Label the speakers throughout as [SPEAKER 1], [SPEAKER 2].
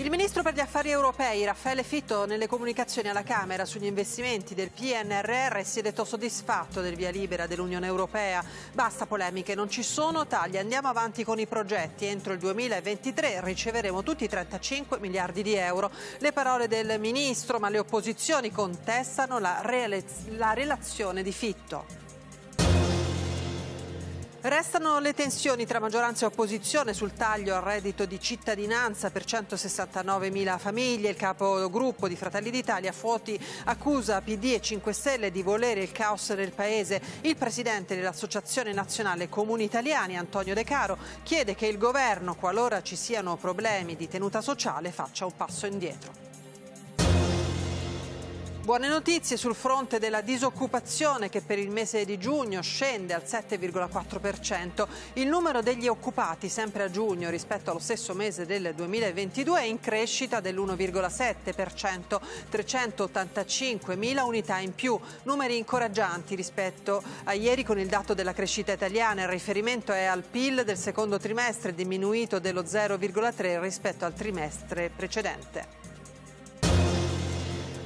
[SPEAKER 1] Il ministro per gli affari europei Raffaele Fitto nelle comunicazioni alla Camera sugli investimenti del PNRR si è detto soddisfatto del via libera dell'Unione Europea. Basta polemiche, non ci sono tagli, andiamo avanti con i progetti. Entro il 2023 riceveremo tutti i 35 miliardi di euro. Le parole del ministro, ma le opposizioni contestano la, la relazione di Fitto. Restano le tensioni tra maggioranza e opposizione sul taglio al reddito di cittadinanza per 169.000 famiglie. Il capogruppo di Fratelli d'Italia, Fuoti, accusa PD e 5 Stelle di volere il caos nel paese. Il presidente dell'Associazione Nazionale Comuni Italiani, Antonio De Caro, chiede che il governo, qualora ci siano problemi di tenuta sociale, faccia un passo indietro. Buone notizie sul fronte della disoccupazione che per il mese di giugno scende al 7,4%. Il numero degli occupati sempre a giugno rispetto allo stesso mese del 2022 è in crescita dell'1,7%, 385.000 unità in più, numeri incoraggianti rispetto a ieri con il dato della crescita italiana. Il riferimento è al PIL del secondo trimestre diminuito dello 0,3 rispetto al trimestre precedente.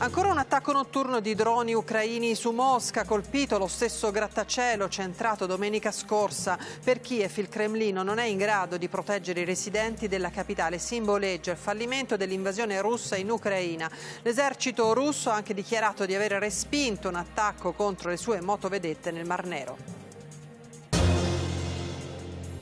[SPEAKER 1] Ancora un attacco notturno di droni ucraini su Mosca, colpito lo stesso grattacielo centrato domenica scorsa. Per Kiev il Cremlino non è in grado di proteggere i residenti della capitale, simboleggia il fallimento dell'invasione russa in Ucraina. L'esercito russo ha anche dichiarato di aver respinto un attacco contro le sue motovedette nel Mar Nero.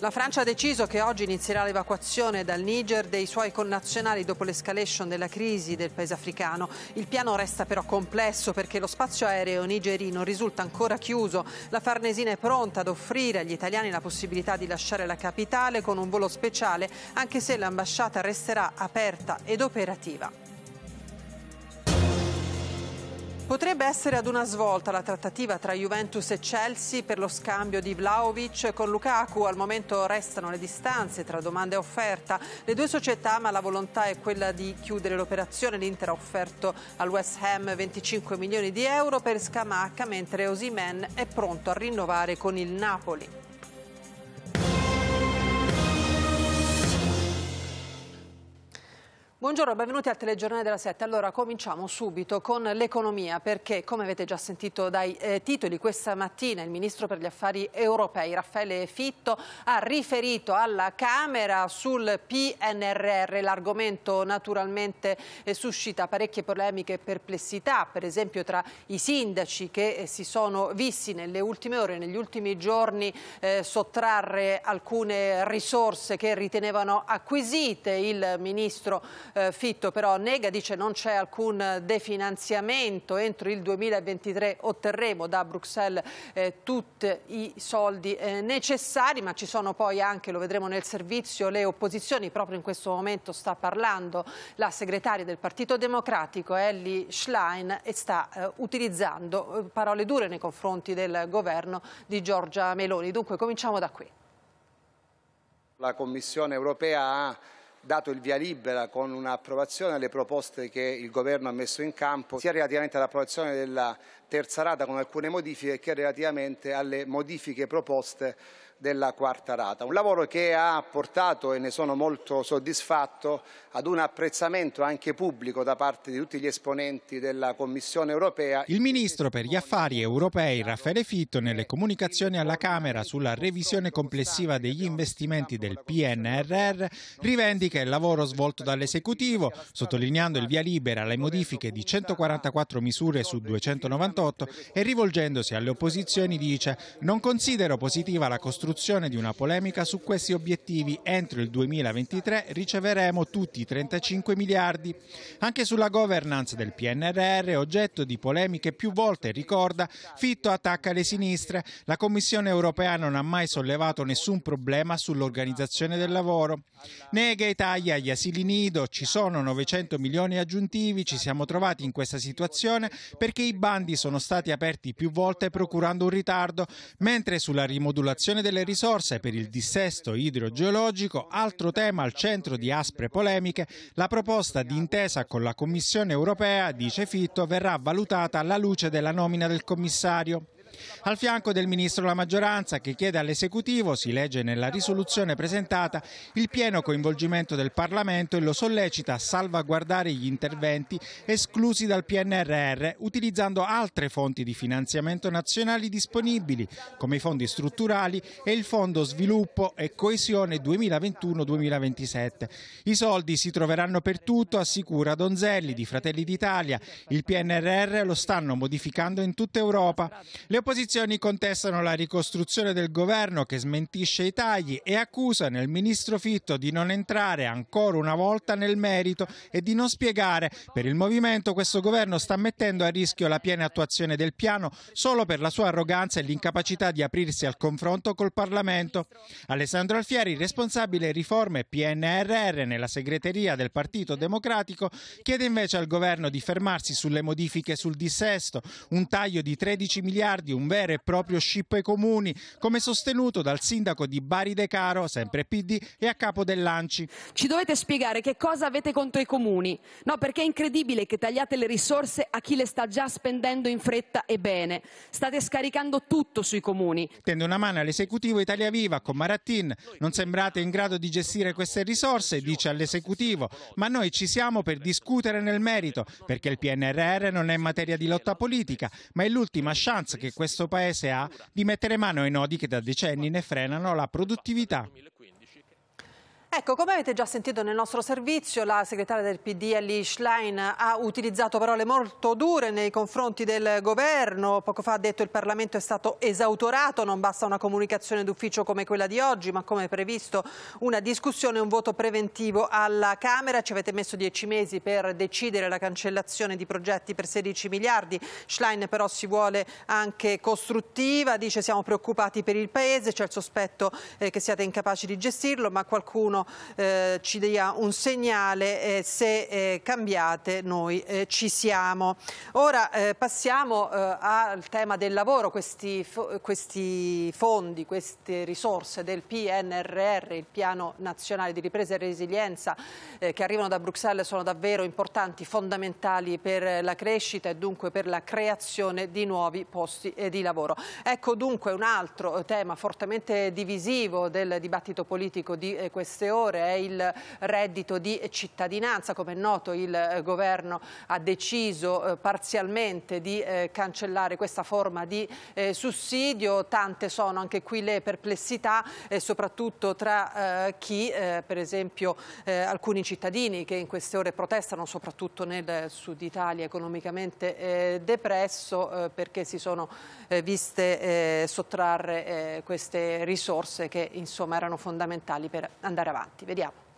[SPEAKER 1] La Francia ha deciso che oggi inizierà l'evacuazione dal Niger dei suoi connazionali dopo l'escalation della crisi del paese africano. Il piano resta però complesso perché lo spazio aereo nigerino risulta ancora chiuso. La Farnesina è pronta ad offrire agli italiani la possibilità di lasciare la capitale con un volo speciale, anche se l'ambasciata resterà aperta ed operativa. Potrebbe essere ad una svolta la trattativa tra Juventus e Chelsea per lo scambio di Vlaovic con Lukaku. Al momento restano le distanze tra domanda e offerta. Le due società, ma la volontà è quella di chiudere l'operazione. L'Inter ha offerto al West Ham 25 milioni di euro per Scamacca, mentre Osimen è pronto a rinnovare con il Napoli. Buongiorno, benvenuti al telegiornale della Sette. Allora cominciamo subito con l'economia perché come avete già sentito dai eh, titoli questa mattina il ministro per gli affari europei Raffaele Fitto ha riferito alla Camera sul PNRR. L'argomento naturalmente eh, suscita parecchie polemiche e perplessità per esempio tra i sindaci che eh, si sono visti nelle ultime ore, negli ultimi giorni eh, sottrarre alcune risorse che ritenevano acquisite. Il ministro eh, Fitto però nega, dice non c'è alcun definanziamento, entro il 2023 otterremo da Bruxelles eh, tutti i soldi eh, necessari, ma ci sono poi anche, lo vedremo nel servizio, le opposizioni, proprio in questo momento sta parlando la segretaria del Partito Democratico Ellie Schlein e sta eh, utilizzando eh, parole dure nei confronti del governo di Giorgia Meloni. Dunque cominciamo da qui.
[SPEAKER 2] La Commissione europea ha dato il via libera con un'approvazione alle proposte che il Governo ha messo in campo, sia relativamente all'approvazione della terza rata con alcune modifiche che relativamente alle modifiche proposte della quarta rata. Un lavoro che ha portato, e ne sono molto soddisfatto, ad un apprezzamento anche pubblico da parte di tutti gli esponenti della Commissione europea. Il
[SPEAKER 3] ministro per gli affari europei Raffaele Fitto nelle comunicazioni alla Camera sulla revisione complessiva degli investimenti del PNRR rivendica il lavoro svolto dall'esecutivo, sottolineando il via libera alle modifiche di 144 misure su 298 e rivolgendosi alle opposizioni dice non considero positiva la costruzione l'istruzione di una polemica su questi obiettivi. Entro il 2023 riceveremo tutti i 35 miliardi. Anche sulla governance del PNRR, oggetto di polemiche più volte, ricorda, Fitto attacca le sinistre. La Commissione europea non ha mai sollevato nessun problema sull'organizzazione del lavoro. Nega i tagli agli asili nido, ci sono 900 milioni aggiuntivi, ci siamo trovati in questa situazione perché i bandi sono stati aperti più volte procurando un ritardo, mentre sulla rimodulazione delle delle risorse per il dissesto idrogeologico, altro tema al centro di aspre polemiche, la proposta di intesa con la Commissione europea, dice Fitto, verrà valutata alla luce della nomina del commissario. Al fianco del ministro la maggioranza che chiede all'esecutivo, si legge nella risoluzione presentata, il pieno coinvolgimento del Parlamento e lo sollecita a salvaguardare gli interventi esclusi dal PNRR utilizzando altre fonti di finanziamento nazionali disponibili come i fondi strutturali e il Fondo Sviluppo e Coesione 2021-2027. I soldi si troveranno per tutto, assicura Donzelli di Fratelli d'Italia. Il PNRR lo stanno modificando in tutta Europa. Le opposizioni contestano la ricostruzione del governo che smentisce i tagli e accusano il ministro Fitto di non entrare ancora una volta nel merito e di non spiegare. Per il movimento questo governo sta mettendo a rischio la piena attuazione del piano solo per la sua arroganza e l'incapacità di aprirsi al confronto col Parlamento. Alessandro Alfieri, responsabile riforme PNRR nella segreteria del Partito Democratico, chiede invece al governo di fermarsi sulle modifiche sul dissesto, un taglio di 13 miliardi di un vero e proprio scippo ai comuni, come sostenuto dal sindaco di Bari De Caro, sempre PD, e a capo dell'Anci. Ci dovete spiegare che cosa avete
[SPEAKER 4] contro i comuni. No, perché è incredibile che tagliate le risorse a chi le sta già spendendo in fretta e bene.
[SPEAKER 3] State scaricando tutto sui comuni. Tende una mano all'esecutivo Italia Viva con Marattin. Non sembrate in grado di gestire queste risorse, dice all'esecutivo, ma noi ci siamo per discutere nel merito, perché il PNRR non è materia di lotta politica, ma è l'ultima chance che questo Paese ha di mettere mano ai nodi che da decenni ne frenano la produttività.
[SPEAKER 1] Ecco, come avete già sentito nel nostro servizio, la segretaria del PD Ali Schlein ha utilizzato parole molto dure nei confronti del governo. Poco fa ha detto che il Parlamento è stato esautorato, non basta una comunicazione d'ufficio come quella di oggi, ma come previsto una discussione e un voto preventivo alla Camera. Ci avete messo dieci mesi per decidere la cancellazione di progetti per 16 miliardi. Schlein però si vuole anche costruttiva, dice siamo preoccupati per il Paese, c'è il sospetto eh, che siate incapaci di gestirlo, ma qualcuno qualcuno eh, ci dia un segnale eh, se eh, cambiate noi eh, ci siamo. Ora eh, passiamo eh, al tema del lavoro, questi, questi, fondi, queste risorse del PNRR, il Piano Nazionale di Ripresa e Resilienza che arrivano da Bruxelles sono davvero importanti, fondamentali per la crescita e dunque per la creazione di nuovi posti di lavoro. Ecco dunque un altro tema fortemente divisivo del dibattito politico di queste ore è eh, il reddito di cittadinanza. Come è noto il eh, governo ha deciso eh, parzialmente di cancellare questa forma di sussidio. Tante sono anche qui le perplessità, soprattutto tra chi, per esempio alcuni cittadini che in queste ore protestano, soprattutto nel sud Italia, economicamente depresso perché si sono viste sottrarre queste risorse che insomma erano fondamentali per andare avanti. Moratti. Vediamo.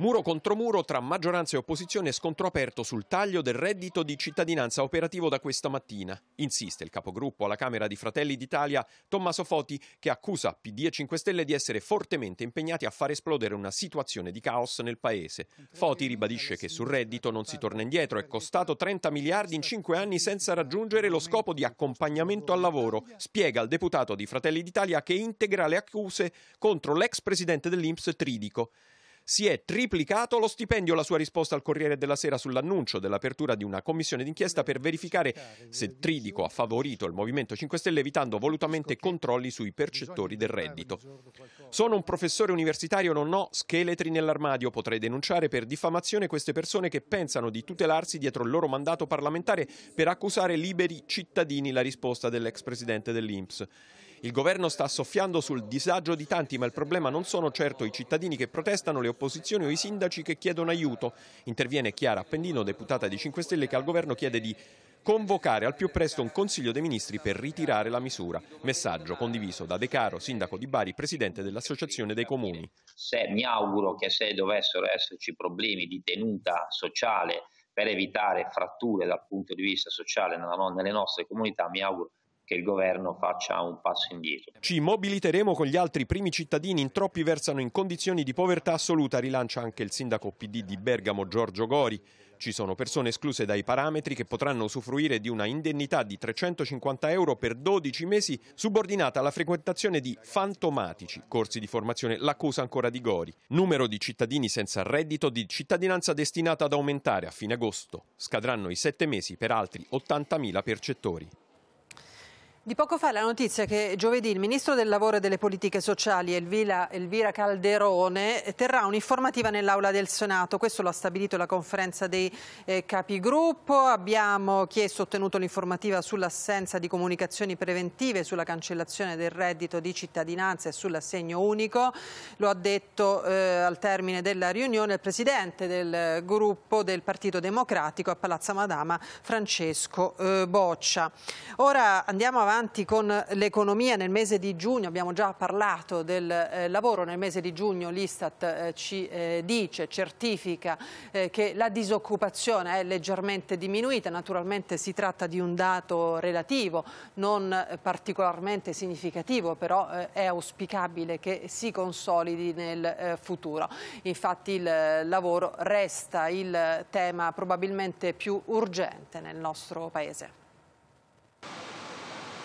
[SPEAKER 5] Muro contro muro tra maggioranza e opposizione scontro aperto sul taglio del reddito di cittadinanza operativo da questa mattina. Insiste il capogruppo alla Camera di Fratelli d'Italia Tommaso Foti che accusa PD e 5 Stelle di essere fortemente impegnati a far esplodere una situazione di caos nel paese. Foti ribadisce che sul reddito non si torna indietro, è costato 30 miliardi in 5 anni senza raggiungere lo scopo di accompagnamento al lavoro. Spiega al deputato di Fratelli d'Italia che integra le accuse contro l'ex presidente dell'Inps Tridico. Si è triplicato lo stipendio, la sua risposta al Corriere della Sera sull'annuncio dell'apertura di una commissione d'inchiesta per verificare se Tridico ha favorito il Movimento 5 Stelle evitando volutamente controlli sui percettori del reddito. Sono un professore universitario, non ho scheletri nell'armadio, potrei denunciare per diffamazione queste persone che pensano di tutelarsi dietro il loro mandato parlamentare per accusare liberi cittadini, la risposta dell'ex presidente dell'Inps. Il governo sta soffiando sul disagio di tanti, ma il problema non sono certo i cittadini che protestano, le opposizioni o i sindaci che chiedono aiuto. Interviene Chiara Appendino, deputata di 5 Stelle, che al governo chiede di convocare al più presto un Consiglio dei Ministri per ritirare la misura. Messaggio condiviso da De Caro, sindaco di Bari, presidente dell'Associazione dei Comuni.
[SPEAKER 2] Se, mi auguro che se dovessero esserci problemi di tenuta sociale per evitare fratture dal punto di vista sociale nelle nostre comunità, mi auguro che il governo faccia un passo indietro.
[SPEAKER 5] Ci mobiliteremo con gli altri primi cittadini, in troppi versano in condizioni di povertà assoluta, rilancia anche il sindaco PD di Bergamo Giorgio Gori. Ci sono persone escluse dai parametri che potranno usufruire di una indennità di 350 euro per 12 mesi subordinata alla frequentazione di fantomatici corsi di formazione, l'accusa ancora di Gori. Numero di cittadini senza reddito di cittadinanza destinata ad aumentare a fine agosto. Scadranno i 7 mesi per altri 80.000 percettori.
[SPEAKER 1] Di poco fa la notizia che giovedì il Ministro del Lavoro e delle Politiche Sociali Elvira, Elvira Calderone terrà un'informativa nell'Aula del Senato, questo lo ha stabilito la conferenza dei eh, capigruppo, abbiamo chiesto e ottenuto l'informativa sull'assenza di comunicazioni preventive, sulla cancellazione del reddito di cittadinanza e sull'assegno unico, lo ha detto eh, al termine della riunione il Presidente del gruppo del Partito Democratico a Palazzo Madama, Francesco eh, Boccia. Ora andiamo avanti avanti con l'economia nel mese di giugno, abbiamo già parlato del eh, lavoro, nel mese di giugno l'Istat eh, ci eh, dice, certifica eh, che la disoccupazione è leggermente diminuita, naturalmente si tratta di un dato relativo, non eh, particolarmente significativo, però eh, è auspicabile che si consolidi nel futuro. Infatti il lavoro resta il tema probabilmente più urgente nel nostro Paese.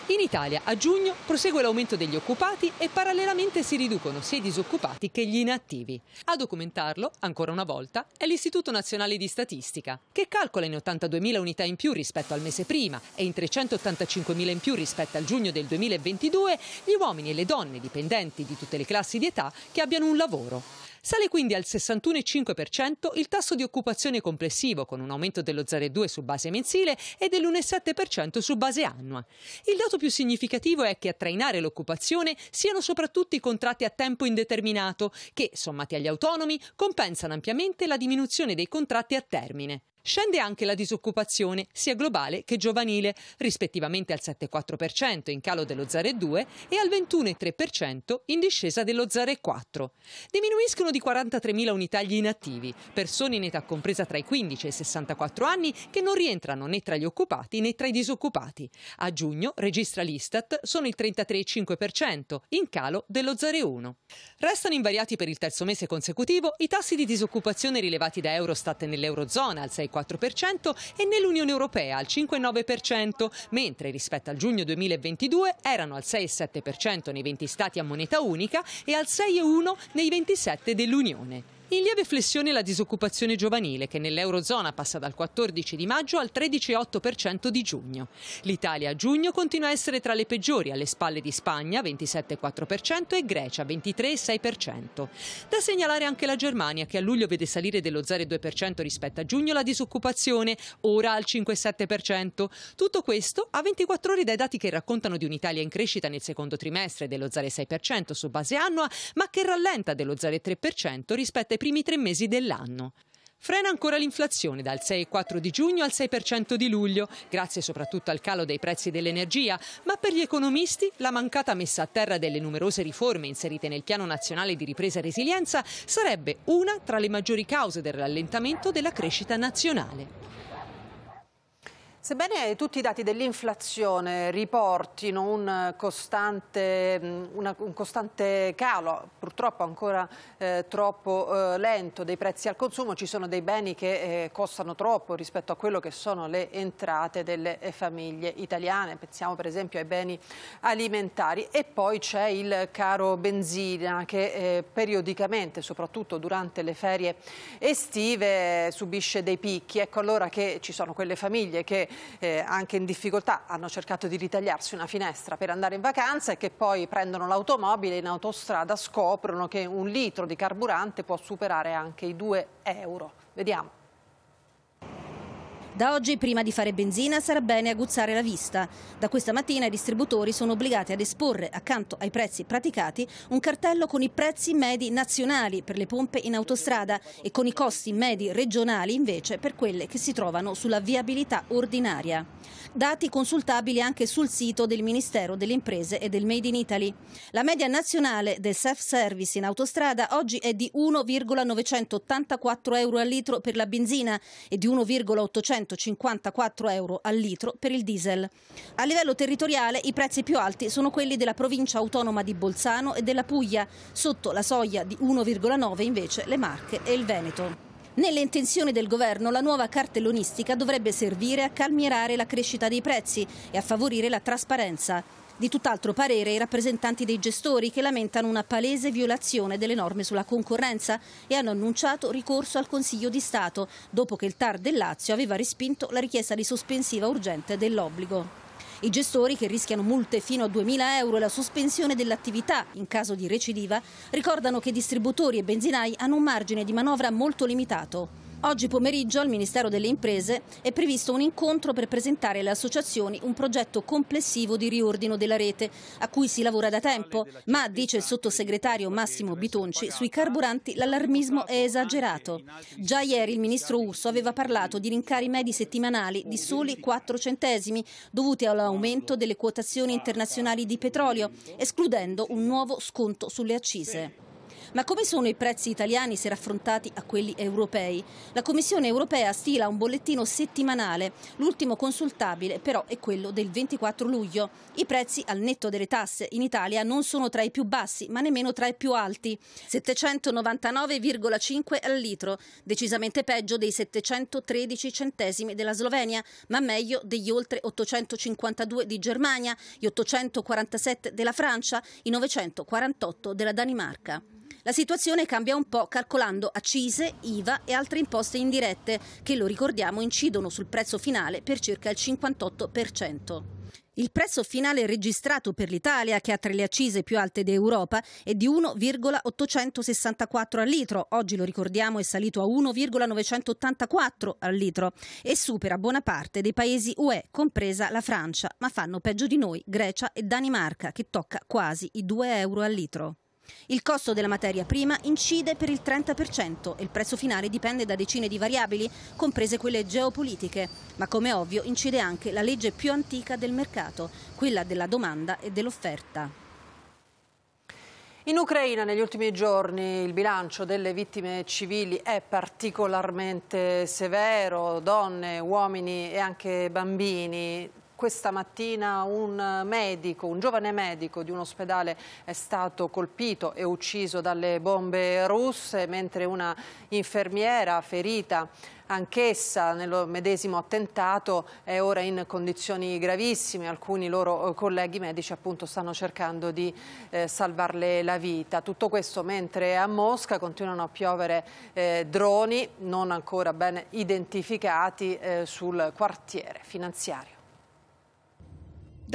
[SPEAKER 4] In Italia a giugno prosegue l'aumento degli occupati e parallelamente si riducono sia i disoccupati che gli inattivi. A documentarlo, ancora una volta, è l'Istituto Nazionale di Statistica, che calcola in 82.000 unità in più rispetto al mese prima e in 385.000 in più rispetto al giugno del 2022 gli uomini e le donne dipendenti di tutte le classi di età che abbiano un lavoro. Sale quindi al 61,5% il tasso di occupazione complessivo, con un aumento dello 0,2 su base mensile e dell'1,7% su base annua. Il dato più significativo è che a trainare l'occupazione siano soprattutto i contratti a tempo indeterminato, che, sommati agli autonomi, compensano ampiamente la diminuzione dei contratti a termine. Scende anche la disoccupazione, sia globale che giovanile, rispettivamente al 7,4% in calo dello 0,2 e al 21,3% in discesa dello 0,4. Diminuiscono di 43.000 unità gli inattivi, persone in età compresa tra i 15 e i 64 anni che non rientrano né tra gli occupati né tra i disoccupati. A giugno, registra l'Istat, sono il 33,5%, in calo dello 0,1. Restano invariati per il terzo mese consecutivo i tassi di disoccupazione rilevati da Eurostat nell'Eurozona al 6,4%, 4% e nell'Unione Europea al 5,9%, mentre rispetto al giugno 2022 erano al 6,7% nei 20 stati a moneta unica e al 6,1% nei 27 dell'Unione. In lieve flessione la disoccupazione giovanile che nell'Eurozona passa dal 14 di maggio al 13,8% di giugno. L'Italia a giugno continua a essere tra le peggiori, alle spalle di Spagna 27,4% e Grecia 23,6%. Da segnalare anche la Germania che a luglio vede salire dello 0,2% rispetto a giugno la disoccupazione, ora al 5,7%. Tutto questo a 24 ore dai dati che raccontano di un'Italia in crescita nel secondo trimestre dello 0,6% su base annua, ma che rallenta dello 0,3% rispetto ai ai primi tre mesi dell'anno. Frena ancora l'inflazione dal 6,4 di giugno al 6% di luglio, grazie soprattutto al calo dei prezzi dell'energia, ma per gli economisti la mancata messa a terra delle numerose riforme inserite nel Piano Nazionale di Ripresa e Resilienza sarebbe una tra le maggiori cause del rallentamento della crescita nazionale.
[SPEAKER 1] Sebbene tutti i dati dell'inflazione riportino un costante, mm, un costante, calo, purtroppo ancora eh, troppo eh, lento, dei prezzi al consumo, ci sono dei beni che eh, costano troppo rispetto a quello che sono le entrate delle eh, famiglie italiane. Pensiamo per esempio ai beni alimentari e poi c'è il caro benzina che eh, periodicamente, soprattutto durante le ferie estive, subisce dei picchi. Ecco allora che ci sono quelle famiglie che eh, anche in difficoltà hanno cercato di ritagliarsi una finestra per andare in vacanza e che poi prendono l'automobile in autostrada scoprono che un litro di carburante può superare anche i 2 euro. Vediamo.
[SPEAKER 6] Da oggi, prima di fare benzina, sarà bene aguzzare la vista. Da questa mattina i distributori sono obbligati ad esporre, accanto ai prezzi praticati, un cartello con i prezzi medi nazionali per le pompe in autostrada e con i costi medi regionali invece per quelle che si trovano sulla viabilità ordinaria. Dati consultabili anche sul sito del Ministero delle Imprese e del Made in Italy. La media nazionale del self-service in autostrada oggi è di 1,984 euro al litro per la benzina e di 1,800 154 euro al litro per il diesel. A livello territoriale i prezzi più alti sono quelli della provincia autonoma di Bolzano e della Puglia, sotto la soglia di 1,9 invece le Marche e il Veneto. Nelle intenzioni del governo la nuova cartellonistica dovrebbe servire a calmierare la crescita dei prezzi e a favorire la trasparenza. Di tutt'altro parere i rappresentanti dei gestori che lamentano una palese violazione delle norme sulla concorrenza e hanno annunciato ricorso al Consiglio di Stato dopo che il TAR del Lazio aveva respinto la richiesta di sospensiva urgente dell'obbligo. I gestori, che rischiano multe fino a 2.000 euro e la sospensione dell'attività in caso di recidiva, ricordano che distributori e benzinai hanno un margine di manovra molto limitato. Oggi pomeriggio al Ministero delle Imprese è previsto un incontro per presentare alle associazioni un progetto complessivo di riordino della rete, a cui si lavora da tempo, ma, dice il sottosegretario Massimo Bitonci, sui carburanti l'allarmismo è esagerato. Già ieri il ministro Urso aveva parlato di rincari medi settimanali di soli 4 centesimi, dovuti all'aumento delle quotazioni internazionali di petrolio, escludendo un nuovo sconto sulle accise. Ma come sono i prezzi italiani se raffrontati a quelli europei? La Commissione europea stila un bollettino settimanale, l'ultimo consultabile però è quello del 24 luglio. I prezzi al netto delle tasse in Italia non sono tra i più bassi, ma nemmeno tra i più alti. 799,5 al litro, decisamente peggio dei 713 centesimi della Slovenia, ma meglio degli oltre 852 di Germania, gli 847 della Francia, i 948 della Danimarca. La situazione cambia un po' calcolando accise, IVA e altre imposte indirette che, lo ricordiamo, incidono sul prezzo finale per circa il 58%. Il prezzo finale registrato per l'Italia, che ha tra le accise più alte d'Europa, è di 1,864 al litro, oggi lo ricordiamo è salito a 1,984 al litro e supera buona parte dei paesi UE, compresa la Francia, ma fanno peggio di noi Grecia e Danimarca, che tocca quasi i 2 euro al litro. Il costo della materia prima incide per il 30% e il prezzo finale dipende da decine di variabili, comprese quelle geopolitiche, ma come ovvio incide anche la legge più antica del mercato, quella della domanda e dell'offerta.
[SPEAKER 1] In Ucraina negli ultimi giorni il bilancio delle vittime civili è particolarmente severo, donne, uomini e anche bambini questa mattina un medico, un giovane medico di un ospedale è stato colpito e ucciso dalle bombe russe, mentre una infermiera ferita anch'essa nello medesimo attentato è ora in condizioni gravissime, alcuni loro eh, colleghi medici appunto stanno cercando di eh, salvarle la vita. Tutto questo mentre a Mosca continuano a piovere eh, droni non ancora ben identificati eh, sul quartiere finanziario.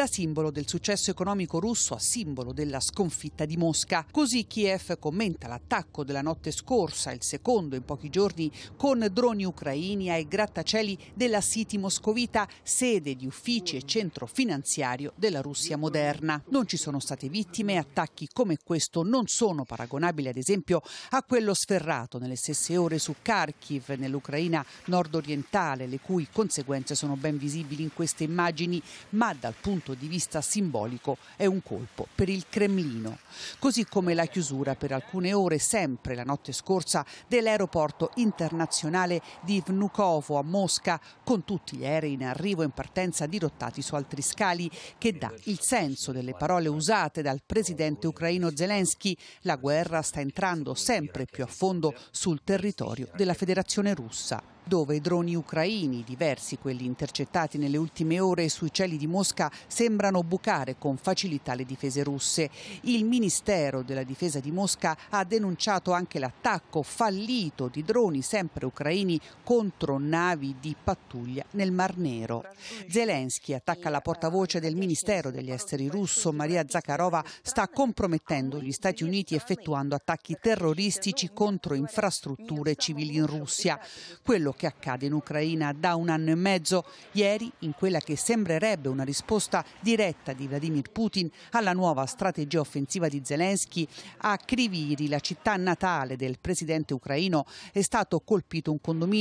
[SPEAKER 7] Da simbolo del successo economico russo a simbolo della sconfitta di Mosca. Così Kiev commenta l'attacco della notte scorsa, il secondo in pochi giorni, con droni ucraini ai grattacieli della City moscovita, sede di uffici e centro finanziario della Russia moderna. Non ci sono state vittime attacchi come questo non sono paragonabili ad esempio a quello sferrato nelle stesse ore su Kharkiv, nell'Ucraina nord-orientale, le cui conseguenze sono ben visibili in queste immagini, ma dal punto punto di vista simbolico è un colpo per il Cremlino, così come la chiusura per alcune ore, sempre la notte scorsa, dell'aeroporto internazionale di Vnukovo a Mosca, con tutti gli aerei in arrivo e in partenza dirottati su altri scali, che dà il senso delle parole usate dal presidente ucraino Zelensky. La guerra sta entrando sempre più a fondo sul territorio della Federazione russa dove droni ucraini, diversi quelli intercettati nelle ultime ore sui cieli di Mosca, sembrano bucare con facilità le difese russe. Il Ministero della Difesa di Mosca ha denunciato anche l'attacco fallito di droni sempre ucraini contro navi di pattuglia nel Mar Nero. Zelensky attacca la portavoce del Ministero degli Esteri russo, Maria Zakharova, sta compromettendo gli Stati Uniti effettuando attacchi terroristici contro infrastrutture civili in Russia. Quello quello che accade in Ucraina da un anno e mezzo. Ieri, in quella che sembrerebbe una risposta diretta di Vladimir Putin alla nuova strategia offensiva di Zelensky, a Kriviri, la città natale del presidente ucraino, è stato colpito un condominio.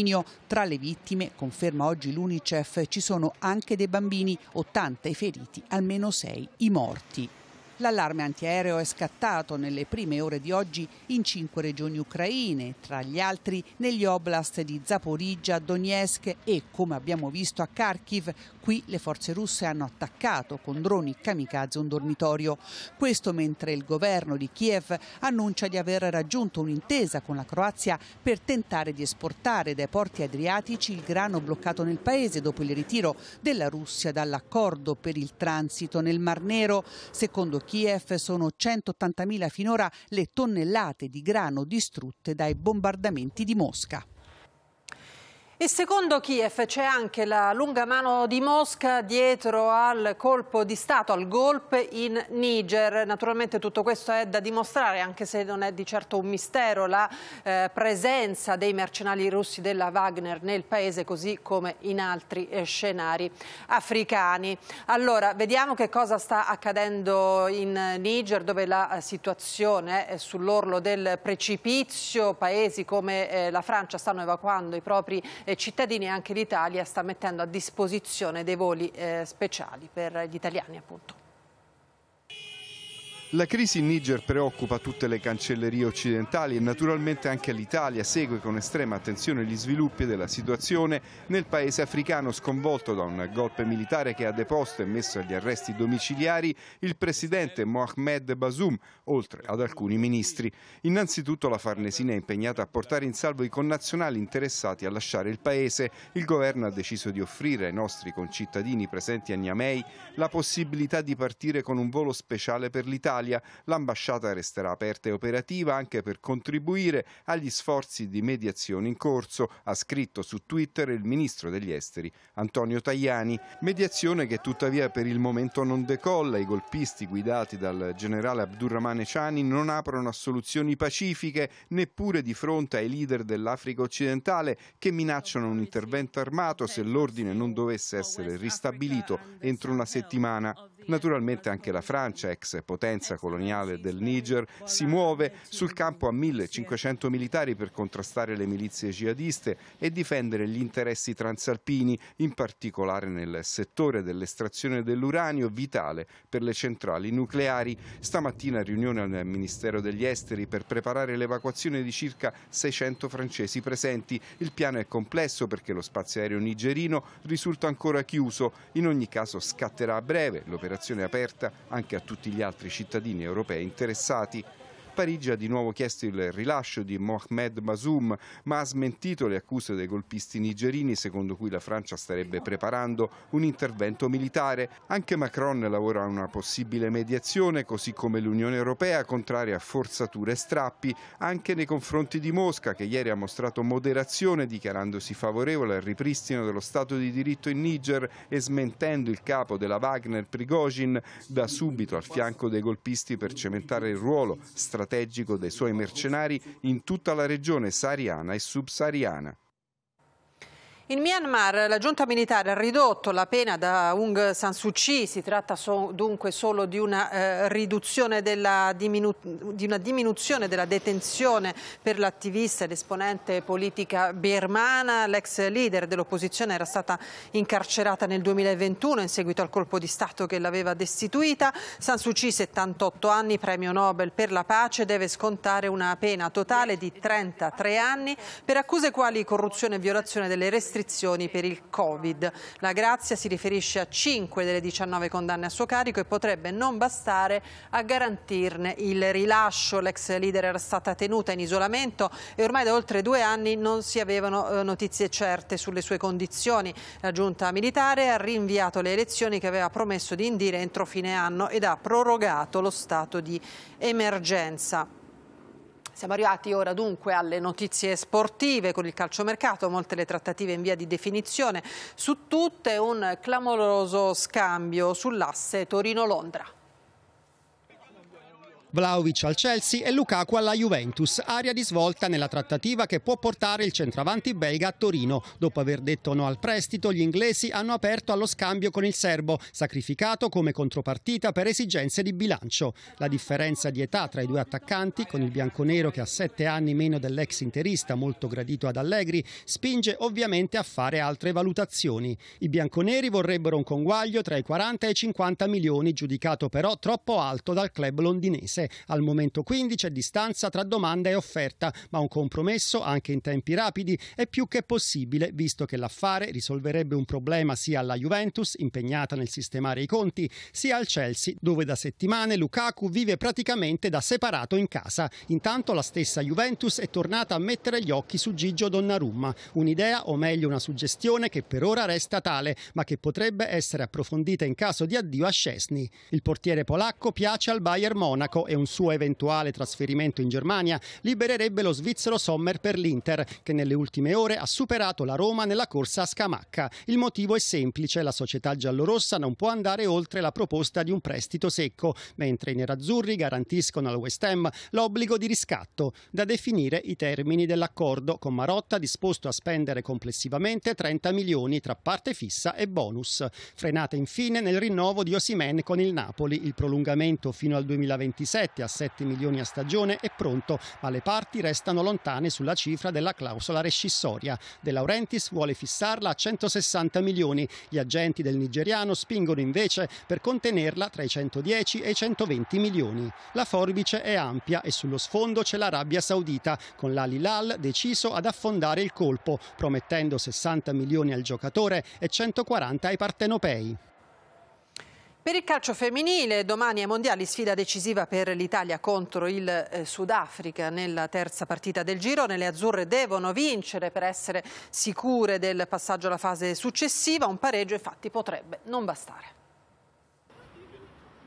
[SPEAKER 7] Tra le vittime, conferma oggi l'Unicef, ci sono anche dei bambini, 80 i feriti, almeno 6 i morti. L'allarme antiaereo è scattato nelle prime ore di oggi in cinque regioni ucraine, tra gli altri negli oblast di Zaporizia, Donetsk e, come abbiamo visto a Kharkiv, qui le forze russe hanno attaccato con droni kamikaze un dormitorio. Questo mentre il governo di Kiev annuncia di aver raggiunto un'intesa con la Croazia per tentare di esportare dai porti adriatici il grano bloccato nel paese dopo il ritiro della Russia dall'accordo per il transito nel Mar Nero. Secondo Kiev sono 180.000 finora le tonnellate di grano distrutte dai bombardamenti di Mosca.
[SPEAKER 1] E secondo Kiev c'è anche la lunga mano di Mosca dietro al colpo di Stato, al golpe in Niger. Naturalmente tutto questo è da dimostrare, anche se non è di certo un mistero, la eh, presenza dei mercenari russi della Wagner nel paese, così come in altri eh, scenari africani. Allora, vediamo che cosa sta accadendo in Niger, dove la eh, situazione è sull'orlo del precipizio. Paesi come eh, la Francia stanno evacuando i propri eh, cittadini e anche l'Italia sta mettendo a disposizione dei voli eh, speciali per gli italiani appunto.
[SPEAKER 8] La crisi in Niger preoccupa tutte le cancellerie occidentali e naturalmente anche l'Italia segue con estrema attenzione gli sviluppi della situazione nel paese africano sconvolto da un golpe militare che ha deposto e messo agli arresti domiciliari il presidente Mohamed Bazoum, oltre ad alcuni ministri. Innanzitutto la Farnesina è impegnata a portare in salvo i connazionali interessati a lasciare il paese. Il governo ha deciso di offrire ai nostri concittadini presenti a Niamey la possibilità di partire con un volo speciale per l'Italia Italia, l'ambasciata resterà aperta e operativa anche per contribuire agli sforzi di mediazione in corso, ha scritto su Twitter il ministro degli esteri Antonio Tajani. Mediazione che tuttavia per il momento non decolla, i golpisti guidati dal generale Abdurrahmane Ciani non aprono a soluzioni pacifiche neppure di fronte ai leader dell'Africa occidentale che minacciano un intervento armato se l'ordine non dovesse essere ristabilito entro una settimana. Naturalmente anche la Francia, ex potenza coloniale del Niger, si muove sul campo a 1500 militari per contrastare le milizie jihadiste e difendere gli interessi transalpini, in particolare nel settore dell'estrazione dell'uranio vitale per le centrali nucleari. Stamattina riunione al Ministero degli Esteri per preparare l'evacuazione di circa 600 francesi presenti. Il piano è complesso perché lo spazio aereo nigerino risulta ancora chiuso. In ogni caso scatterà a breve l'operazione cooperazione aperta anche a tutti gli altri cittadini europei interessati Parigi ha di nuovo chiesto il rilascio di Mohamed Masoum, ma ha smentito le accuse dei golpisti nigerini secondo cui la Francia starebbe preparando un intervento militare. Anche Macron lavora a una possibile mediazione, così come l'Unione Europea, contraria a forzature e strappi, anche nei confronti di Mosca, che ieri ha mostrato moderazione dichiarandosi favorevole al ripristino dello Stato di diritto in Niger e smentendo il capo della Wagner Prigozhin da subito al fianco dei golpisti per cementare il ruolo strategico strategico dei suoi mercenari in tutta la regione sahariana e subsahariana.
[SPEAKER 1] In Myanmar la giunta militare ha ridotto la pena da Aung San Suu Kyi, si tratta so, dunque solo di una, eh, della, diminu, di una diminuzione della detenzione per l'attivista ed esponente politica birmana. L'ex leader dell'opposizione era stata incarcerata nel 2021 in seguito al colpo di Stato che l'aveva destituita. San Suu Kyi, 78 anni, premio Nobel per la pace, deve scontare una pena totale di 33 anni per accuse quali corruzione e violazione delle restrizioni restrizioni per il Covid. La grazia si riferisce a 5 delle 19 condanne a suo carico e potrebbe non bastare a garantirne il rilascio. L'ex leader era stata tenuta in isolamento e ormai da oltre due anni non si avevano eh, notizie certe sulle sue condizioni. La giunta militare ha rinviato le elezioni che aveva promesso di indire entro fine anno ed ha prorogato lo stato di emergenza. Siamo arrivati ora dunque alle notizie sportive con il calciomercato, molte le trattative in via di definizione, su tutte un clamoroso scambio sull'asse Torino-Londra.
[SPEAKER 2] Vlaovic al Chelsea e Lukaku alla Juventus, area di svolta nella trattativa che può portare il centravanti belga a Torino. Dopo aver detto no al prestito, gli inglesi hanno aperto allo scambio con il serbo, sacrificato come contropartita per esigenze di bilancio. La differenza di età tra i due attaccanti, con il bianconero che ha 7 anni meno dell'ex interista molto gradito ad Allegri, spinge ovviamente a fare altre valutazioni. I bianconeri vorrebbero un conguaglio tra i 40 e i 50 milioni, giudicato però troppo alto dal club londinese diverse. Al momento quindi c'è distanza tra domanda e offerta, ma un compromesso anche in tempi rapidi è più che possibile, visto che l'affare risolverebbe un problema sia alla Juventus, impegnata nel sistemare i conti, sia al Chelsea, dove da settimane Lukaku vive praticamente da separato in casa. Intanto la stessa Juventus è tornata a mettere gli occhi su Gigio Donnarumma, un'idea o meglio una suggestione che per ora resta tale, ma che potrebbe essere approfondita in caso di addio a Scesni. Il portiere polacco piace al Bayern Monaco e un suo eventuale trasferimento in Germania libererebbe lo svizzero Sommer per l'Inter, che nelle ultime ore ha superato la Roma nella corsa a Scamacca. Il motivo è semplice, la società giallorossa non può andare oltre la proposta di un prestito secco, mentre i nerazzurri garantiscono al West Ham l'obbligo di riscatto, da definire i termini dell'accordo, con Marotta disposto a spendere complessivamente 30 milioni tra parte fissa e bonus. Frenate infine nel rinnovo di Osimen con il Napoli, il prolungamento fino al 2026 2017 a 7 milioni a stagione è pronto, ma le parti restano lontane sulla cifra della clausola rescissoria. De Laurentiis vuole fissarla a 160 milioni. Gli agenti del nigeriano spingono invece per contenerla tra i 110 e i 120 milioni. La forbice è ampia e sullo sfondo c'è l'Arabia Saudita, con l'Alilal deciso ad affondare il colpo, promettendo 60 milioni al giocatore e 140 ai partenopei.
[SPEAKER 1] Per il calcio femminile, domani ai mondiali sfida decisiva per l'Italia contro il eh, Sudafrica nella terza partita del girone. Le azzurre devono vincere per essere sicure del passaggio alla fase successiva. Un pareggio infatti potrebbe non
[SPEAKER 9] bastare.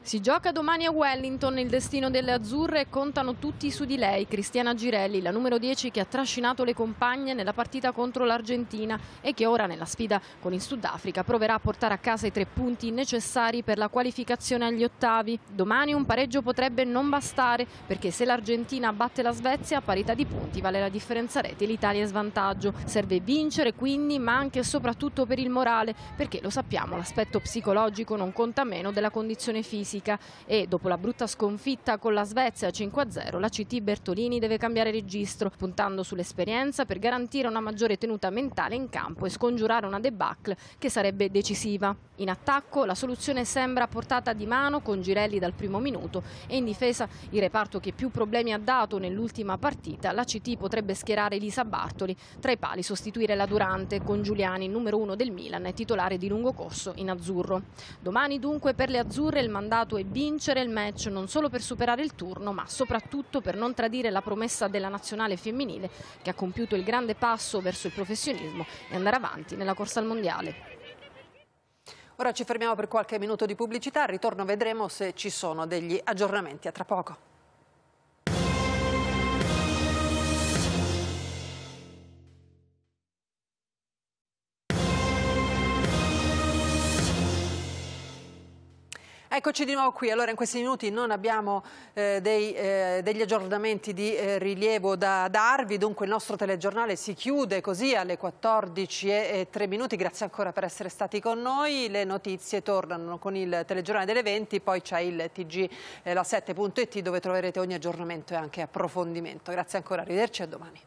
[SPEAKER 9] Si gioca domani a Wellington il destino delle azzurre e contano tutti su di lei. Cristiana Girelli, la numero 10 che ha trascinato le compagne nella partita contro l'Argentina e che ora nella sfida con il Sudafrica proverà a portare a casa i tre punti necessari per la qualificazione agli ottavi. Domani un pareggio potrebbe non bastare perché se l'Argentina batte la Svezia a parità di punti vale la differenza rete l'Italia è svantaggio. Serve vincere quindi ma anche e soprattutto per il morale perché lo sappiamo l'aspetto psicologico non conta meno della condizione fisica fisica e dopo la brutta sconfitta con la Svezia 5-0 la CT Bertolini deve cambiare registro puntando sull'esperienza per garantire una maggiore tenuta mentale in campo e scongiurare una debacle che sarebbe decisiva. In attacco la soluzione sembra portata di mano con Girelli dal primo minuto e in difesa il reparto che più problemi ha dato nell'ultima partita la CT potrebbe schierare Elisa Bartoli tra i pali sostituire la Durante con Giuliani numero uno del Milan e titolare di lungo corso in azzurro. Domani dunque per le azzurre il mandato risultato e vincere il match non solo per superare il turno ma soprattutto per non tradire la promessa della nazionale femminile che ha compiuto il grande passo verso il professionismo e andare avanti nella corsa al mondiale. Ora ci
[SPEAKER 1] fermiamo per qualche minuto di pubblicità, al ritorno vedremo se ci sono degli aggiornamenti. A tra poco. Eccoci di nuovo qui, allora in questi minuti non abbiamo eh, dei, eh, degli aggiornamenti di eh, rilievo da darvi, dunque il nostro telegiornale si chiude così alle 14.03 minuti, grazie ancora per essere stati con noi, le notizie tornano con il telegiornale delle 20, poi c'è il tg eh, la7.it dove troverete ogni aggiornamento e anche approfondimento. Grazie ancora, arrivederci e a domani.